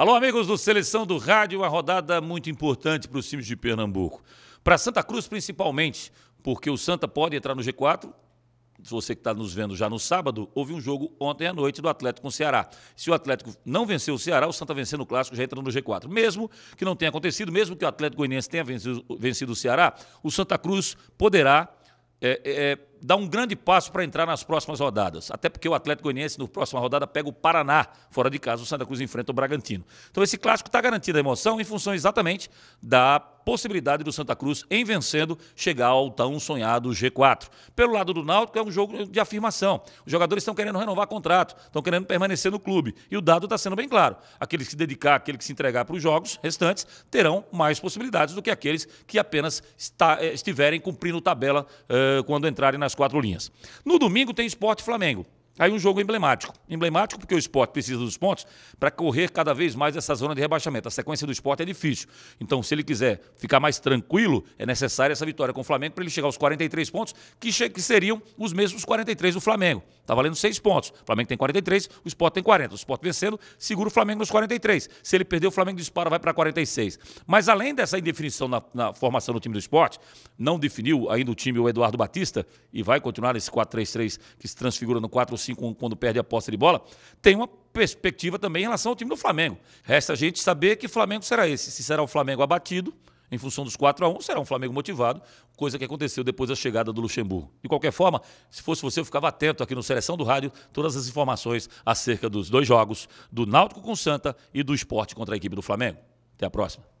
Alô, amigos do Seleção do Rádio, uma rodada muito importante para os times de Pernambuco. Para Santa Cruz, principalmente, porque o Santa pode entrar no G4. Se você que está nos vendo já no sábado, houve um jogo ontem à noite do Atlético com o Ceará. Se o Atlético não venceu o Ceará, o Santa vencendo o Clássico já entra no G4. Mesmo que não tenha acontecido, mesmo que o Atlético Goianiense tenha vencido, vencido o Ceará, o Santa Cruz poderá é, é, é dá um grande passo para entrar nas próximas rodadas. Até porque o Atlético Goianiense, na próxima rodada, pega o Paraná, fora de casa, o Santa Cruz enfrenta o Bragantino. Então esse clássico está garantido a emoção em função exatamente da possibilidade do Santa Cruz, em vencendo, chegar ao tão sonhado G4. Pelo lado do Náutico, é um jogo de afirmação. Os jogadores estão querendo renovar contrato, estão querendo permanecer no clube. E o dado está sendo bem claro. Aqueles que se dedicar, aquele que se entregar para os jogos restantes, terão mais possibilidades do que aqueles que apenas está, eh, estiverem cumprindo tabela eh, quando entrarem na nas quatro linhas. No domingo tem Esporte Flamengo. Aí um jogo emblemático. Emblemático porque o esporte precisa dos pontos para correr cada vez mais essa zona de rebaixamento. A sequência do esporte é difícil. Então, se ele quiser ficar mais tranquilo, é necessária essa vitória com o Flamengo para ele chegar aos 43 pontos, que, que seriam os mesmos 43 do Flamengo. Está valendo seis pontos. O Flamengo tem 43, o esporte tem 40. O esporte vencendo, segura o Flamengo nos 43. Se ele perder, o Flamengo dispara, vai para 46. Mas além dessa indefinição na, na formação do time do esporte, não definiu ainda o time o Eduardo Batista e vai continuar nesse 4-3-3 que se transfigura no 4 5 assim quando perde a posse de bola, tem uma perspectiva também em relação ao time do Flamengo. Resta a gente saber que Flamengo será esse. Se será o Flamengo abatido, em função dos 4 a 1 será um Flamengo motivado, coisa que aconteceu depois da chegada do Luxemburgo. De qualquer forma, se fosse você, eu ficava atento aqui no Seleção do Rádio, todas as informações acerca dos dois jogos, do Náutico com Santa e do esporte contra a equipe do Flamengo. Até a próxima.